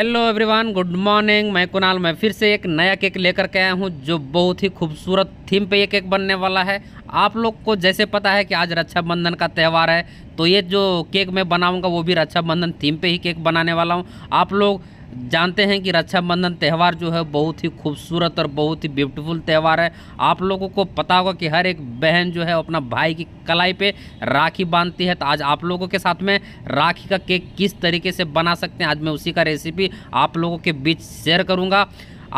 hello everyone good morning मैं कुणाल मैं फिर से एक नया केक लेकर के आया हूँ जो बहुत ही खूबसूरत थीम पे ये केक बनने वाला है आप लोग को जैसे पता है कि आज रक्षाबंधन का त्यौहार है तो ये जो केक मैं बनाऊँगा वो भी रक्षाबंधन थीम पे ही केक बनाने वाला हूँ आप लोग जानते हैं कि रक्षाबंधन त्यौहार जो है बहुत ही खूबसूरत और बहुत ही ब्यूटीफुल त्यौहार है आप लोगों को पता होगा कि हर एक बहन जो है अपना भाई की कलाई पे राखी बांधती है तो आज आप लोगों के साथ में राखी का केक किस तरीके से बना सकते हैं आज मैं उसी का रेसिपी आप लोगों के बीच शेयर करूँगा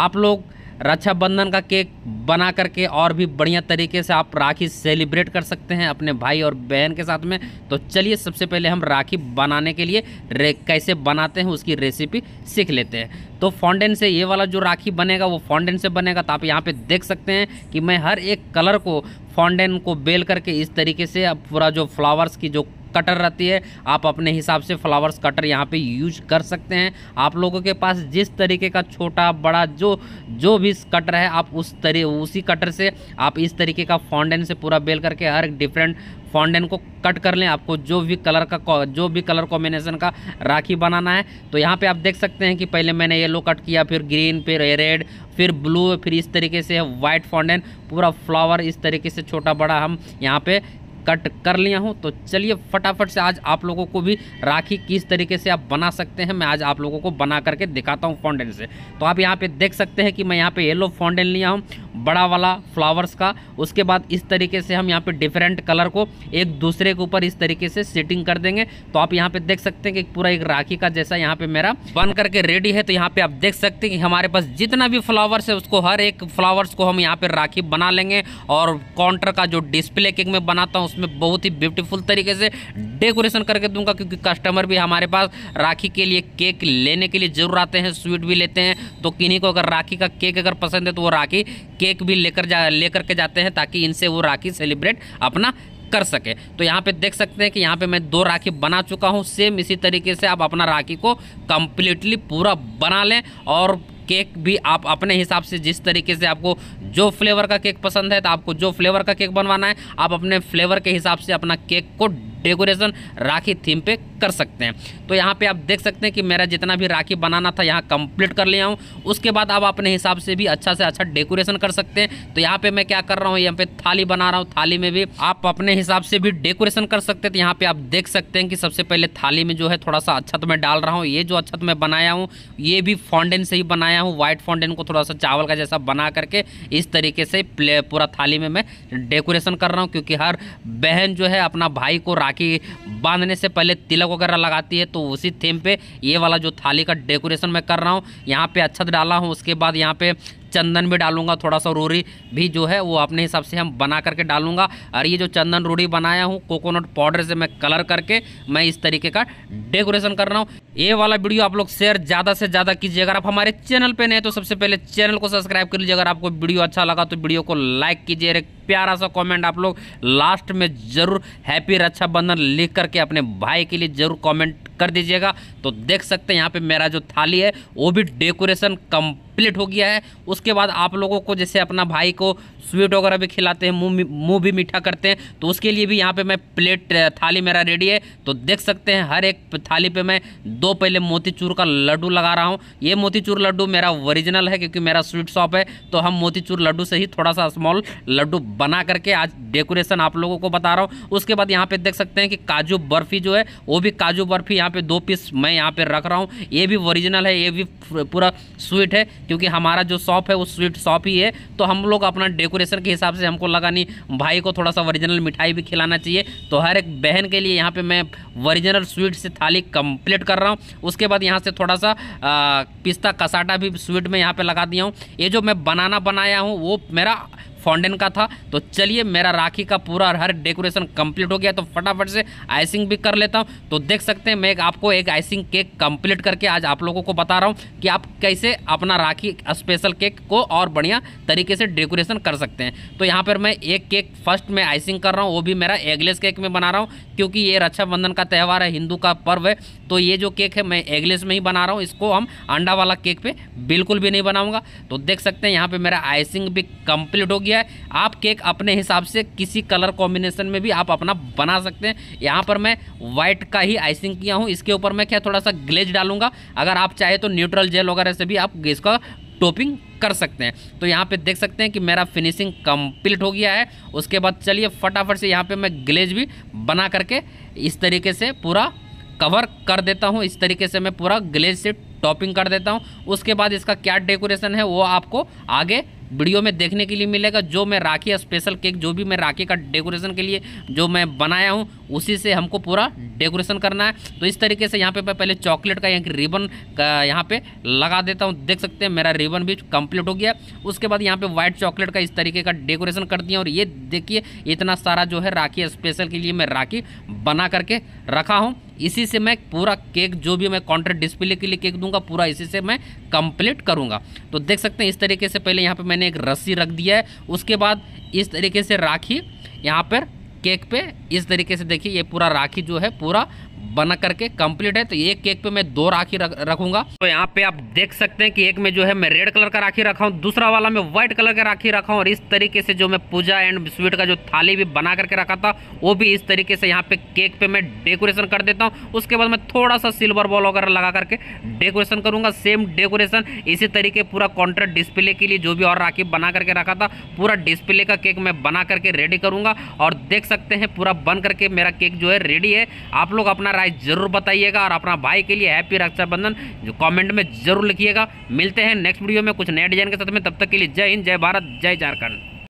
आप लोग रक्षाबंधन का केक बना करके और भी बढ़िया तरीके से आप राखी सेलिब्रेट कर सकते हैं अपने भाई और बहन के साथ में तो चलिए सबसे पहले हम राखी बनाने के लिए कैसे बनाते हैं उसकी रेसिपी सीख लेते हैं तो फॉन्डेंट से ये वाला जो राखी बनेगा वो फॉन्डेंट से बनेगा तो आप यहाँ पर देख सकते हैं कि मैं हर एक कलर को फॉन्डेंट को बेल करके इस तरीके से अब पूरा जो फ्लावर्स की जो कटर रहती है आप अपने हिसाब से फ्लावर्स कटर यहाँ पे यूज कर सकते हैं आप लोगों के पास जिस तरीके का छोटा बड़ा जो जो भी कटर है आप उस तरी उसी कटर से आप इस तरीके का फाउंडेन से पूरा बेल करके हर डिफरेंट फाउंडेन को कट कर लें आपको जो भी कलर का जो भी कलर कॉम्बिनेशन का राखी बनाना है तो यहाँ पे आप देख सकते हैं कि पहले मैंने येलो कट किया फिर ग्रीन फिर रेड फिर ब्लू फिर इस तरीके से वाइट फाउंडेन पूरा फ्लावर इस तरीके से छोटा बड़ा हम यहाँ पे कट कर लिया हूँ तो चलिए फटाफट से आज आप लोगों को भी राखी किस तरीके से आप बना सकते हैं मैं आज आप लोगों को बना करके दिखाता हूँ फाउंडेन से तो आप यहाँ पे देख सकते हैं कि मैं यहाँ पे येलो फाउंडेन लिया हूँ बड़ा वाला फ्लावर्स का उसके बाद इस तरीके से हम यहाँ पे डिफरेंट कलर को एक दूसरे के ऊपर इस तरीके से सेटिंग कर देंगे तो आप यहाँ पे देख सकते हैं कि पूरा एक राखी का जैसा यहाँ पे मेरा बन करके रेडी है तो यहाँ पे आप देख सकते हैं कि हमारे पास जितना भी फ्लावर्स है उसको हर एक फ्लावर्स को हम यहाँ पे राखी बना लेंगे और काउंटर का जो डिस्प्ले केक में बनाता हूँ उसमें बहुत ही ब्यूटीफुल तरीके से डेकोरेशन करके दूंगा क्योंकि कस्टमर भी हमारे पास राखी के लिए केक लेने के लिए जरूर आते हैं स्वीट भी लेते हैं तो किन्हीं को अगर राखी का केक अगर पसंद है तो वो राखी केक भी लेकर जा लेकर के जाते हैं ताकि इनसे वो राखी सेलिब्रेट अपना कर सके तो यहाँ पे देख सकते हैं कि यहाँ पे मैं दो राखी बना चुका हूँ सेम इसी तरीके से आप अपना राखी को कम्प्लीटली पूरा बना लें और केक भी आप अपने हिसाब से जिस तरीके से आपको जो फ्लेवर का केक पसंद है तो आपको जो फ्लेवर का केक बनवाना है आप अपने फ्लेवर के हिसाब से अपना केक को डेकोरेशन राखी थीम पे कर सकते हैं तो यहाँ पे आप देख सकते हैं कि मेरा जितना भी राखी बनाना था यहाँ कंप्लीट कर लिया हूँ उसके बाद आप अपने हिसाब से भी अच्छा से अच्छा डेकोरेशन कर सकते हैं तो यहाँ पे मैं क्या कर रहा हूँ यहाँ पे थाली बना रहा हूँ थाली में भी आप अपने हिसाब से भी डेकोरेशन कर सकते हैं तो यहाँ पे आप देख सकते हैं कि सबसे पहले थाली में जो है थोड़ा सा अच्छा तो मैं डाल रहा हूँ ये जो अच्छा तो मैं बनाया हूँ ये भी फाउंडेन से ही बनाया हूँ व्हाइट फाउंडेन को थोड़ा सा चावल का जैसा बना करके इस तरीके से पूरा थाली में मैं डेकोरेशन कर रहा हूँ क्योंकि हर बहन जो है अपना भाई को राखी बांधने से पहले तिलक वगैरह लगाती है तो उसी थीम पे ये वाला जो थाली का डेकोरेशन मैं कर रहा हूँ यहाँ पे अच्छत डाला हूँ उसके बाद यहाँ पे चंदन भी डालूंगा थोड़ा सा रोरी भी जो है वो अपने हिसाब से हम बना करके डालूंगा और ये जो चंदन रोरी बनाया हूँ कोकोनट पाउडर से मैं कलर करके मैं इस तरीके का डेकोरेशन कर रहा हूँ ये वाला वीडियो आप लोग शेयर ज़्यादा से ज़्यादा कीजिए अगर आप हमारे चैनल पर नहीं तो सबसे पहले चैनल को सब्सक्राइब कर लीजिए अगर आपको वीडियो अच्छा लगा तो वीडियो को लाइक कीजिए प्यारा सा कमेंट आप लोग लास्ट में ज़रूर हैप्पी रक्षाबंधन लिख करके अपने भाई के लिए ज़रूर कमेंट कर दीजिएगा तो देख सकते हैं यहाँ पे मेरा जो थाली है वो भी डेकोरेशन कंप्लीट हो गया है उसके बाद आप लोगों को जैसे अपना भाई को स्वीट वगैरह भी खिलाते हैं मुंह मुंह भी मीठा करते हैं तो उसके लिए भी यहाँ पे मैं प्लेट थाली मेरा रेडी है तो देख सकते हैं हर एक थाली पे मैं दो पहले मोतीचूर का लड्डू लगा रहा हूँ ये मोतीचूर लड्डू मेरा ओरिजिनल है क्योंकि मेरा स्वीट शॉप है तो हम मोतीचूर लड्डू से ही थोड़ा सा स्मॉल लड्डू बना करके आज डेकोरेशन आप लोगों को बता रहा हूँ उसके बाद यहाँ पे देख सकते हैं कि काजू बर्फ़ी जो है वो भी काजू बर्फ़ी यहाँ पे दो पीस मैं यहाँ पे रख रहा हूँ ये भी ओरिजिनल है ये भी पूरा स्वीट है क्योंकि हमारा जो शॉप है वो स्वीट शॉप ही है तो हम लोग अपना डेकोरेशन के हिसाब से हमको लगा नहीं भाई को थोड़ा सा ओरिजिनल मिठाई भी खिलाना चाहिए तो हर एक बहन के लिए यहाँ पर मैं ओरिजिनल स्वीट से थाली कंप्लीट कर रहा हूँ उसके बाद यहाँ से थोड़ा सा पिस्ता कसाटा भी स्वीट में यहाँ पर लगा दिया हूँ ये जो मैं बनाना बनाया हूँ वो मेरा फाउंडेन का था तो चलिए मेरा राखी का पूरा हर डेकोरेशन कंप्लीट हो गया तो फटाफट से आइसिंग भी कर लेता हूँ तो देख सकते हैं मैं आपको एक आइसिंग केक कंप्लीट करके आज आप लोगों को बता रहा हूँ कि आप कैसे अपना राखी स्पेशल केक को और बढ़िया तरीके से डेकोरेशन कर सकते हैं तो यहाँ पर मैं एक केक फर्स्ट में आइसिंग कर रहा हूँ वो भी मेरा एगलेस केक में बना रहा हूँ क्योंकि ये रक्षाबंधन का त्यौहार है हिंदू का पर्व है तो ये जो केक है मैं एगलेस में ही बना रहा हूँ इसको हम अंडा वाला केक पे बिल्कुल भी नहीं बनाऊंगा तो देख सकते हैं यहाँ पे मेरा आइसिंग भी कंप्लीट हो गया होती है आप केक अपने हिसाब से किसी कलर कॉम्बिनेशन में भी आप अपना बना सकते हैं यहाँ पर मैं व्हाइट का ही आइसिंग किया हूँ इसके ऊपर मैं क्या थोड़ा सा ग्लेज डालूंगा अगर आप चाहे तो न्यूट्रल जेल वगैरह से भी आप इसका टॉपिंग कर सकते हैं तो यहाँ पे देख सकते हैं कि मेरा फिनिशिंग कंप्लीट हो गया है उसके बाद चलिए फटाफट से यहाँ पे मैं ग्लेज भी बना करके इस तरीके से पूरा कवर कर देता हूँ इस तरीके से मैं पूरा ग्लेज से टॉपिंग कर देता हूँ उसके बाद इसका क्या डेकोरेशन है वो आपको आगे वीडियो में देखने के लिए मिलेगा जो मैं राखी स्पेशल केक जो भी मैं राखी का डेकोरेशन के लिए जो मैं बनाया हूँ उसी से हमको पूरा डेकोरेशन करना है तो इस तरीके से यहाँ पे मैं पहले चॉकलेट का यहाँ रिबन का यहाँ पे लगा देता हूँ देख सकते हैं मेरा रिबन भी कंप्लीट हो गया उसके बाद यहाँ पे व्हाइट चॉकलेट का इस तरीके का डेकोरेशन कर दिया और ये देखिए इतना सारा जो है राखी स्पेशल के लिए मैं राखी बना करके रखा हूँ इसी से मैं पूरा केक जो भी मैं कॉन्ट्रेक्ट डिस्प्ले के लिए केक दूंगा पूरा इसी से मैं कंप्लीट करूंगा तो देख सकते हैं इस तरीके से पहले यहाँ पे मैंने एक रस्सी रख दिया है उसके बाद इस तरीके से राखी यहाँ पर केक पे इस तरीके से देखिए ये पूरा राखी जो है पूरा बना करके कंप्लीट है तो एक केक पे मैं दो राखी रख, रखूंगा तो यहाँ पे आप देख सकते हैं कि एक में जो है मैं रेड कलर का राखी रखा हूँ दूसरा वाला में व्हाइट कलर का राखी रखा हूँ और इस तरीके से जो मैं पूजा एंड स्वीट का जो थाली भी बना करके रखा था वो भी इस तरीके से यहाँ पे केक पे मैं डेकोरेशन कर देता हूँ उसके बाद मैं थोड़ा सा सिल्वर बॉल वगैरह लगा करके डेकोरेशन करूंगा सेम डेकोरेशन इसी तरीके पूरा काउंटर डिस्प्ले के लिए जो भी और राखी बना करके रखा था पूरा डिस्प्ले का केक मैं बना करके रेडी करूंगा और देख सकते हैं पूरा बन करके मेरा केक जो है रेडी है आप लोग अपना राय जरूर बताइएगा और अपना भाई के लिए हैप्पी रक्षाबंधन जो कॉमेंट में जरूर लिखिएगा मिलते हैं नेक्स्ट वीडियो में कुछ नए डिजाइन के साथ में तब तक के लिए जय हिंद जय भारत जय झारखंड